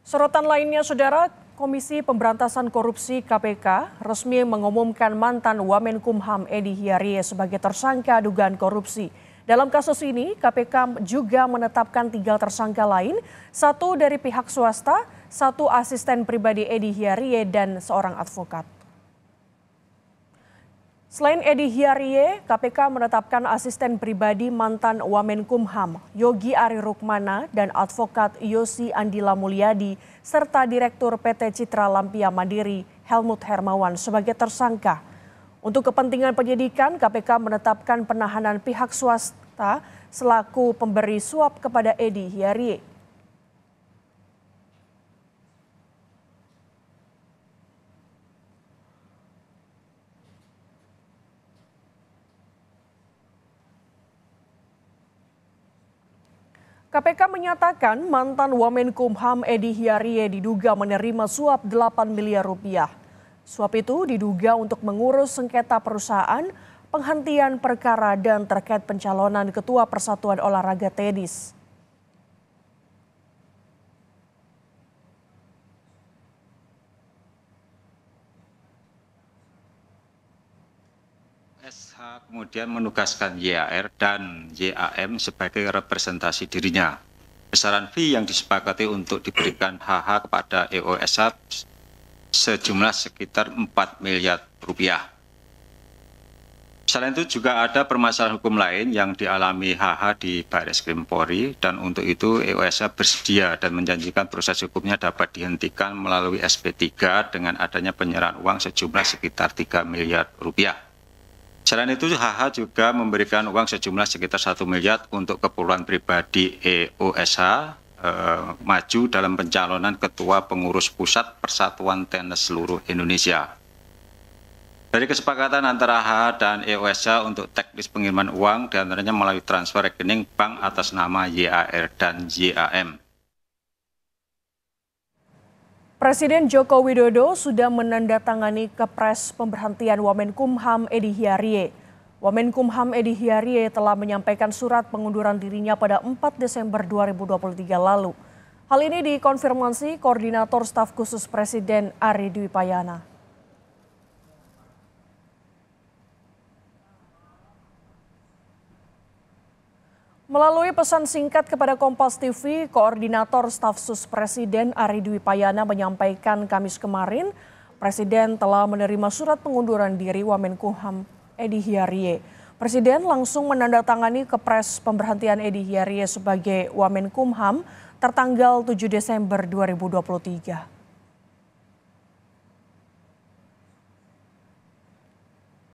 Sorotan lainnya, Saudara, Komisi Pemberantasan Korupsi KPK resmi mengumumkan mantan Wamenkumham Edi Hiarie sebagai tersangka dugaan korupsi. Dalam kasus ini, KPK juga menetapkan tiga tersangka lain, satu dari pihak swasta, satu asisten pribadi Edi Hiarie, dan seorang advokat. Selain Edi Hiarie, KPK menetapkan asisten pribadi mantan Wamenkumham Yogi Ari Rukmana dan advokat Yosi Andila Mulyadi serta Direktur PT Citra Lampia Mandiri Helmut Hermawan sebagai tersangka. Untuk kepentingan penyidikan, KPK menetapkan penahanan pihak swasta selaku pemberi suap kepada Edi Hiarie. KPK menyatakan mantan Wamenkumham Edi Hiarie diduga menerima suap 8 miliar rupiah. Suap itu diduga untuk mengurus sengketa perusahaan, penghentian perkara dan terkait pencalonan Ketua Persatuan Olahraga Tenis. SH kemudian menugaskan YAR dan YAM sebagai representasi dirinya. Besaran fee yang disepakati untuk diberikan HH kepada EOSH sejumlah sekitar 4 miliar rupiah. Selain itu juga ada permasalahan hukum lain yang dialami HH di Baris Krim Polri dan untuk itu EOSH bersedia dan menjanjikan proses hukumnya dapat dihentikan melalui SP3 dengan adanya penyerahan uang sejumlah sekitar 3 miliar rupiah. Selain itu, HH juga memberikan uang sejumlah sekitar 1 miliar untuk keperluan pribadi EOSH eh, maju dalam pencalonan Ketua Pengurus Pusat Persatuan Tenis Seluruh Indonesia. Dari kesepakatan antara HH dan EOSH untuk teknis pengiriman uang diantaranya melalui transfer rekening bank atas nama YAR dan YAM. Presiden Joko Widodo sudah menandatangani kepres pemberhentian Wamenkumham Edi Hiarie. Wamenkumham Edi Hiarie telah menyampaikan surat pengunduran dirinya pada 4 Desember 2023 lalu. Hal ini dikonfirmasi Koordinator Staf Khusus Presiden Ari Dwi Payana. Melalui pesan singkat kepada Kompas TV, Koordinator Staf Sus Presiden Ari Dwi Payana menyampaikan Kamis kemarin, Presiden telah menerima surat pengunduran diri Wamenkumham Edi Hiarie. Presiden langsung menandatangani kepres pemberhentian Edi Hiarie sebagai Wamenkumham tertanggal 7 Desember 2023.